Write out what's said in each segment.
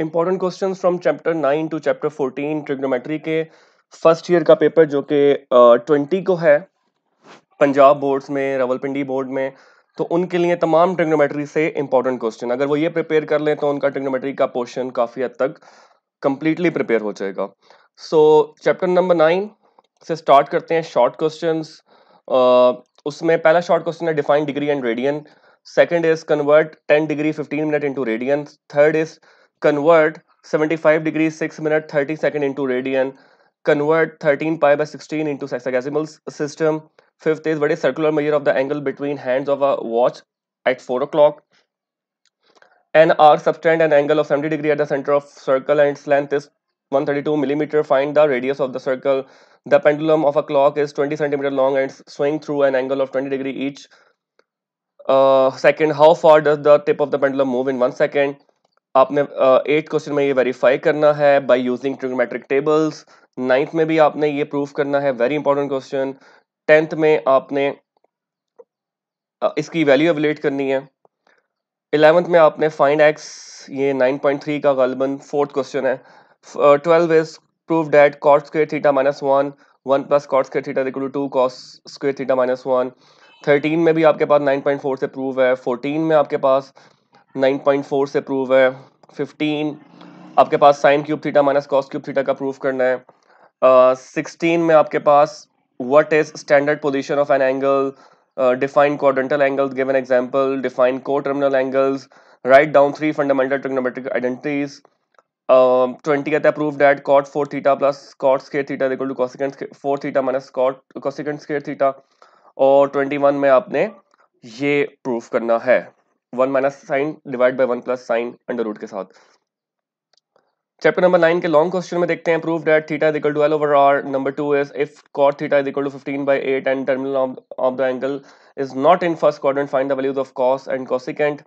important question from chapter nine to chapter fourteen trigonometry के first year का paper जो कि ट्वेंटी को है पंजाब बोर्ड्स में रावलपिंडी बोर्ड में तो उनके लिए तमाम ट्रिग्नोमेट्री से इंपॉर्टेंट क्वेश्चन अगर वो ये प्रिपेयर कर लें तो उनका ट्रिग्नोमेट्री का पोर्शन काफ़ी हद तक कंप्लीटली प्रिपेयर हो जाएगा सो चैप्टर नंबर नाइन से स्टार्ट करते हैं शॉर्ट क्वेश्चन उसमें पहला शॉर्ट क्वेश्चन है define degree and radian second is convert ten degree fifteen minute into radian third is convert 75 degrees 6 minute 30 second into radian convert 13 pi by 16 into sexagesimal system fifth is what is circular measure of the angle between hands of a watch at 4 o'clock and r subtend an angle of 70 degree at the center of circle and its length is 132 millimeter find the radius of the circle the pendulum of a clock is 20 centimeter long and swing through an angle of 20 degree each uh, second how far does the tip of the pendulum move in one second आपने eight question में ये verify करना है by using trigonometric tables ninth में भी आपने ये proof करना है वेरी इंपॉर्टेंट क्वेश्चन टेंथ में आपने इसकी वैल्यू एवलेट करनी है इलेवंथ में आपने फाइंड एक्स ये 9.3 का गलबन फोर्थ क्वेश्चन है twelve is prove that cot square theta minus one one plus cot square theta equal to cos square theta minus one thirteen में भी आपके पास 9.4 से प्रूव है फोर्टीन में आपके पास 9.4 से प्रूव है 15 आपके पास sine cube theta minus cos cube theta का प्रूफ करना है सिक्सटीन uh, में आपके पास what is standard position of an angle define quadrantal angles give an example define coterminal angles write down three fundamental trigonometric identities twenty कहता है prove that cot four theta plus cot square theta equal to cosecant four theta minus cot cosecant square theta और twenty one में आपने ये proof करना है one minus sine divide by one plus sine under root के साथ chapter number nine के long question में देखते हैं prove that theta is equal to L over R number two is if cot theta is equal to fifteen by eight and terminal of the angle is not in first quadrant find the values of cos and cosecant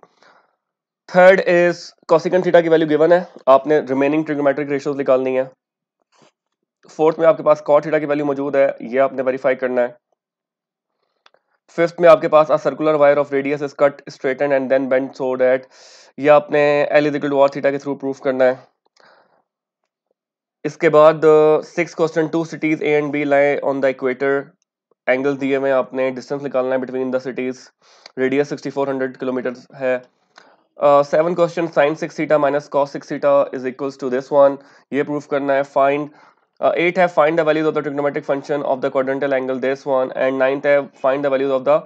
third is cosecant theta की value given है आपने remaining trigonometric ratios निकालनी है fourth में आपके पास cot theta की value मौजूद है ये आपने वेरीफाई करना है फिफ्थ में आपके पास a circular wire of radius is cut straighten and then bend so that ये आपने L is two R theta के थ्रू प्रूफ करना है इसके बाद six question two cities A and B lie on the equator angle दिए हुए आपने डिस्टेंस निकालना है between the cities radius 6400 kilometre है seven question sine six theta minus cos six theta is equals to this one ये proof करना है find Uh, 8 have find the values of the trigonometric function of the quadrantal angle this one and ninth have find the values of the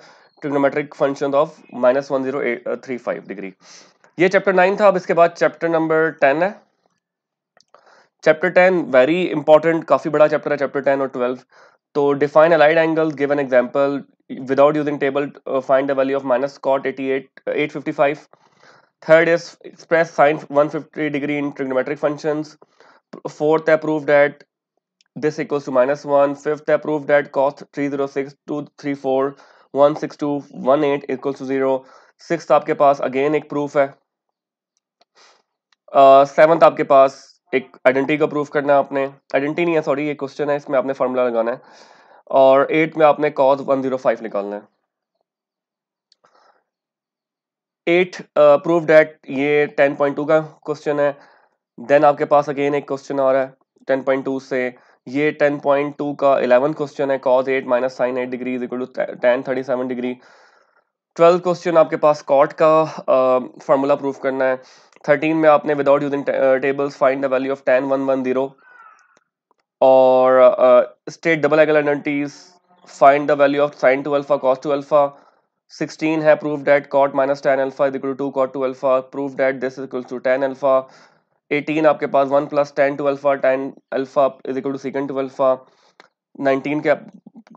trigonometric function of minus one zero three five degree ये chapter nine था अब इसके बाद chapter number ten है chapter ten very important काफ़ी बड़ा chapter है chapter ten और ट्वेल्व तो define allied angle give an example without using table find the value of minus cot eighty eight eight fifty five third is express sine one fifty degree in trigonometric function fourth है this equals to minus 1 fifth I prove that cost 30623416218 equals to 0 six आपके पास again एक proof है seventh uh, आपके पास एक identity का proof करना है आपने आइडेंटिटी नहीं है सॉरी ये क्वेश्चन है इसमें आपने फार्मूला लगाना है और एट में आपने कॉज 105 निकालना है एट प्रूफ डेट ये 10.2 का क्वेश्चन है देन आपके पास अगेन एक क्वेश्चन आ रहा है 10.2 से ये 10.2 का 11 क्वेश्चन है cos 8 minus sine 8 degree equal to tan thirty seven degree twelfth question आपके पास कॉट का फार्मूला uh, प्रूफ करना है थर्टीन में आपने without using tables find the value of tan one one zero और state double angle identities find the value of sine two alpha cos two alpha 16 है proof that cot minus tan alpha is equal to 2 cot 2 alpha prove that this is equals to tan eighteen आपके पास one plus tan two alpha tan alpha is equal to second two alpha nineteen के आप,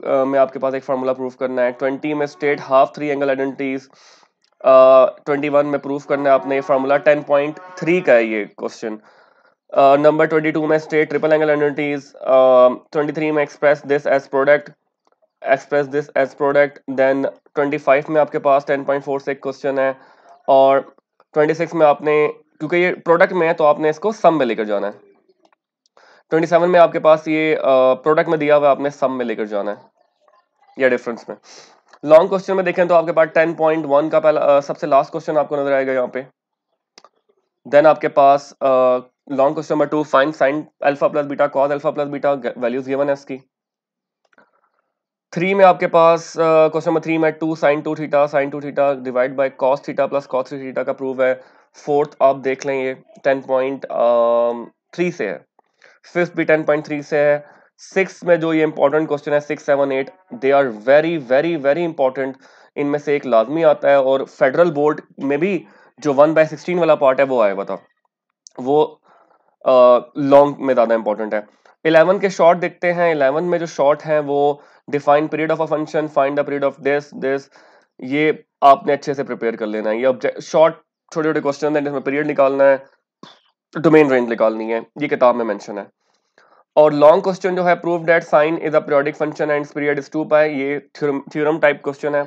आ, में आपके पास एक formula proof करना है twenty में state half three angle identities twenty one में प्रूफ करना है आपने ये फार्मूला टेन पॉइंट थ्री का है ये क्वेश्चन नंबर ट्वेंटी टू में state triple angle identities twenty three में express this as product express this as product then twenty five में आपके पास टेन पॉइंट फोर से एक क्वेश्चन है और ट्वेंटी सिक्स में आपने क्योंकि ये प्रोडक्ट में है तो आपने इसको सम में लेकर जाना है 27 में आपके पास ये प्रोडक्ट में दिया हुआ आपने सम में लेकर जाना है या डिफरेंस में लॉन्ग क्वेश्चन में देखें तो आपके पास 10.1 का पहला आ, सबसे लास्ट क्वेश्चन आपको नजर आएगा यहाँ पे देन आपके पास long question number two fine sine alpha plus beta cos alpha plus beta values given है इसकी थ्री में आपके पास क्वेश्चन नंबर थ्री में two sine two theta sine two theta divide by cos theta plus cos three theta का prove है fourth आप देख लेंगे टेन पॉइंट थ्री से है फिफ्थ भी टेन पॉइंट थ्री से है सिक्स में जो ये इंपॉर्टेंट क्वेश्चन है six seven eight they are very very very important इनमें से एक लाजमी आता है और फेडरल बोर्ड में भी जो वन बाय सिक्सटीन वाला पार्ट है वो आया हुआ था वो लॉन्ग uh, में ज़्यादा इंपॉर्टेंट है इलेवन के शॉर्ट देखते हैं इलेवन में जो शॉर्ट है वो define period of a function find the period of this this ये आपने अच्छे से प्रिपेयर कर लेना है ये शॉर्ट छोटे छोटे क्वेश्चन हैं जिसमें पीरियड निकालना है डोमेन रेंज निकालनी है ये किताब में मेंशन है और लॉन्ग क्वेश्चन जो है prove that sine is a periodic function and period is two pi ये थ्योरम टाइप क्वेश्चन है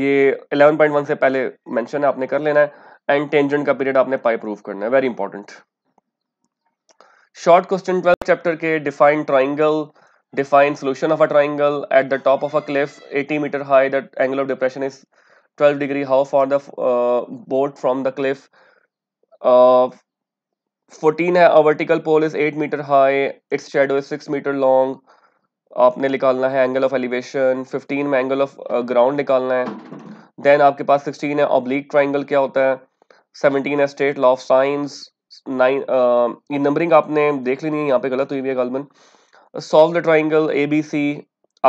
ये 11.1 से पहले मेंशन है आपने कर लेना है एंड टेंजेंट का पीरियड आपने पाई प्रूव करना है very important short question twelfth chapter के define triangle define solution of a triangle at the top of a cliff 80 metre high the angle of depression is 12 degree how far the uh, boat from the cliff uh, 14 है a vertical pole is 8 meter high its shadow is 6 meter long आपने निकालना है angle of elevation 15 में angle of ground निकालना है then आपके पास 16 है oblique triangle क्या होता है 17 है state law of sines nine ये नंबरिंग आपने देख लेनी है यहाँ पे गलत हुई हुई है गालमन solve the triangle A B C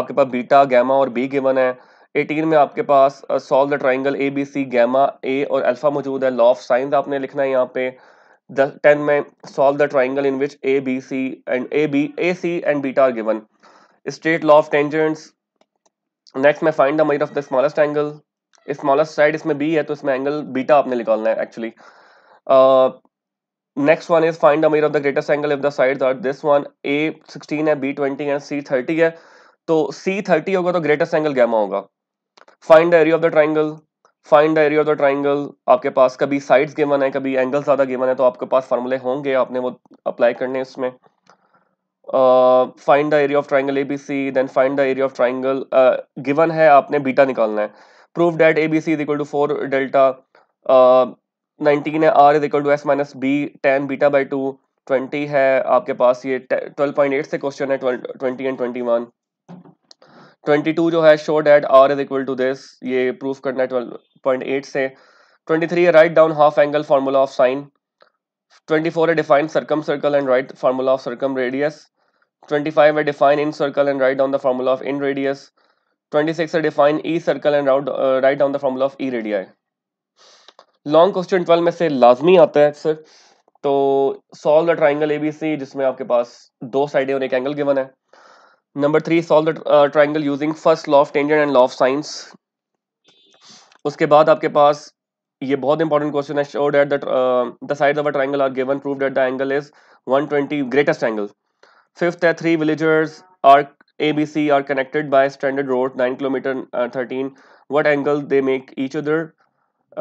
आपके पास बीटा गैमा और बी गिवन है एटीन में आपके पास solve the triangle A B C gamma A और अल्फा मौजूद है लॉ ऑफ साइंस आपने लिखना है यहाँ पे टेन में solve the triangle in which A B C and A B A C and beta are given state law of tangents next में find the may of the smallest angle smallest side इसमें B है तो इसमें angle beta आपने निकालना है actually next one is find the of the greatest angle if the side are this one A sixteen है B twenty and C thirty है तो सी थर्टी होगा तो ग्रेटेस्ट एंगल गैमा होगा find the area of the triangle find the area of the triangle आपके पास कभी sides gammon है कभी एंगल ज़्यादा गेमन है तो आपके पास फार्मूले होंगे आपने वो अप्लाई करने उसमें find the area of triangle A B C then find the area of triangle given है आपने बीटा निकालना है prove that A B C is equal to four delta nineteen है R is equal to S minus B tan beta by two twenty है आपके पास ये twelve point eight से क्वेश्चन है ट्वेंटी एंड ट्वेंटी वन 22 जो है show that R is equal to this ये प्रूफ करना है ट्वेल्व पॉइंट एट से 23 write down half angle formula of sine 24 है define circum circle and write formula of circum radius 25 है define in circle and write down the formula of in radius 26 है define E circle and rout write down the formula of E radii long question 12 में से लाजमी आता है sir तो solve the triangle A B C जिसमें आपके पास दो साइडें और एक एंगल गिवन है number three solve the triangle using first law of tangent and law of sines उसके बाद आपके पास ये बहुत इंपॉर्टेंट क्वेश्चन है show that the side of a triangle are given prove that the angle is 120 greatest angle fifth है three villagers are ABC are connected by standard road 9 km uh, 13 what angle they make each other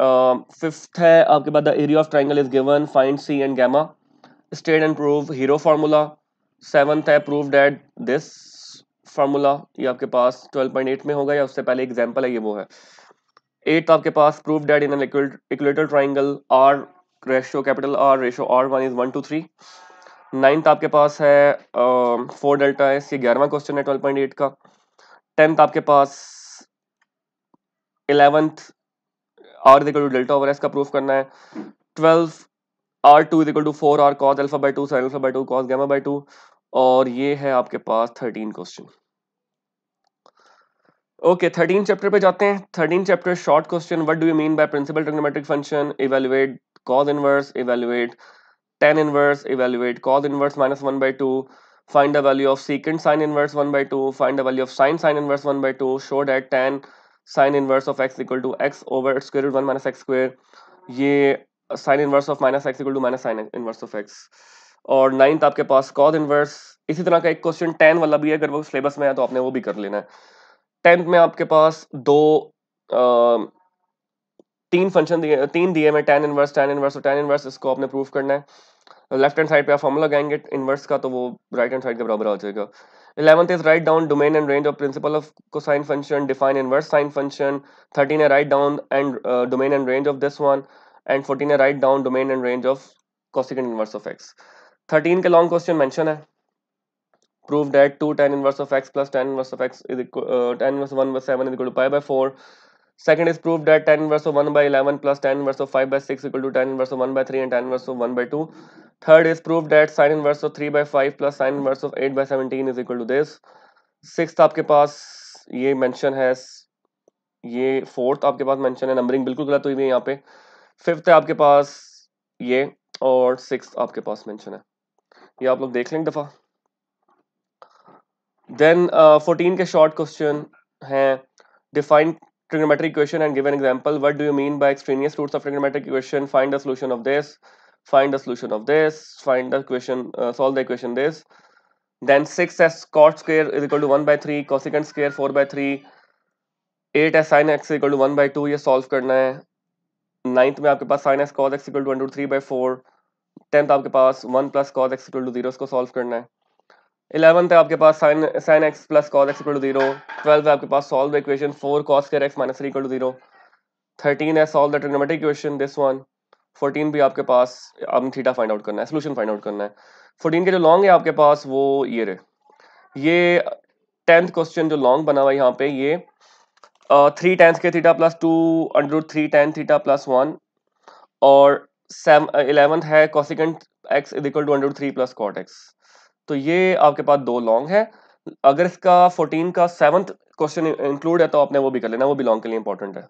uh, fifth है आपके पास the area of triangle is given find C and gamma state and prove hero formula seventh है prove that this formula ये आपके पास 12.8 में होगा या उससे पहले एग्जांपल है ये वो है एट आपके पास proof that in equator triangle R ratio capital R ratio R one is one two three ninth आपके पास है फोर डेल्टा एस ये ग्यारहवा क्वेश्चन है ट्वेल्व का टेंथ आपके पास eleventh R equal to delta over S का प्रूफ करना है twelfth R two is equal to four R cos alpha by two sine alpha by two cos gamma by two और ये है आपके पास thirteen question okay thirteen chapter पे जाते हैं thirteen chapter short question what do you mean by principal trigonometric function evaluate cos inverse evaluate tan inverse evaluate cos inverse minus one by two find the value of secant sine inverse one by two find the value of sine sine inverse one by two show that tan sine inverse of x equal to x over square one minus x square ये sine inverse of minus x equal to minus sine inverse of x और ninth आपके पास cause inverse इसी तरह का एक question ten वाला भी है अगर वो सिलेबस में है तो आपने वो भी कर लेना है टेंथ में आपके पास दो आ, तीन फंक्शन दिए तीन दिए हैं टेन इनवर्स टेन इनवर्स और टेन इनवर्स इसको आपने प्रूव करना है लेफ्ट हैंड साइड पे आप फॉर्मूला गएंगे इनवर्स का तो वो राइट हैंड साइड के बराबर आ जाएगा eleventh is write down domain and range of principal of cosine function define inverse sine function thirteen है write down and domain and range of this one and fourteen है write down domain and range of cosec inverse of x thirteen के long question mention है prove that 2 tan inverse of x plus tan inverse of x is equal uh, tan inverse of 1 by 7 is equal to pi by 4 second is prove that tan inverse of 1 by 11 plus tan inverse of 5 by 6 equal to tan inverse of 1 by 3 and tan inverse of 1 by 2 third is prove that sin inverse of 3 by 5 plus sin inverse of 8 by 17 is equal to this sixth आपके पास ये mention है ये fourth आपके पास mention है numbering बिल्कुल गलत हुई है यहाँ पे फिफ्थ है आपके पास ये और सिक्स आपके पास मेंशन है ये आप लोग देख लें दफ़ा देन फोर्टीन के शॉर्ट क्वेश्चन हैं define trigonometric question and given example what do you mean by extraneous roots of trigonometric question find the solution of this find the solution of this find the question solve the equation this then six S cot square is equal to one by three cosecant square four by three eight S sine x equal to one by two ये solve करना है ninth में आपके पास sine S cos x equal to one two three by four tenth आपके पास one plus cos x equal to zero solve करना है इलेवन है आपके पास sine sine x plus cos x equal to zero twelfth है आपके पास solve the equation four cos square x minus three equal zero thirteen है solve the trigonometric equation this one fourteen भी आपके पास आपने थीटा फाइंड आउट करना है solution find out करना है फोर्टीन के जो लॉन्ग है आपके पास वो ये रहे ये टेंथ क्वेश्चन जो लॉन्ग बना हुआ है यहाँ पे ये थ्री टेंथ के theta plus two under three tan theta plus one और सेवन इलेवंथ है cosecant x is equal to under three plus cot x तो ये आपके पास दो लॉन्ग है अगर इसका फोर्टीन का सेवंथ क्वेश्चन इंक्लूड है तो आपने वो भी कर लेना वो भी लॉन्ग के लिए इंपॉर्टेंट है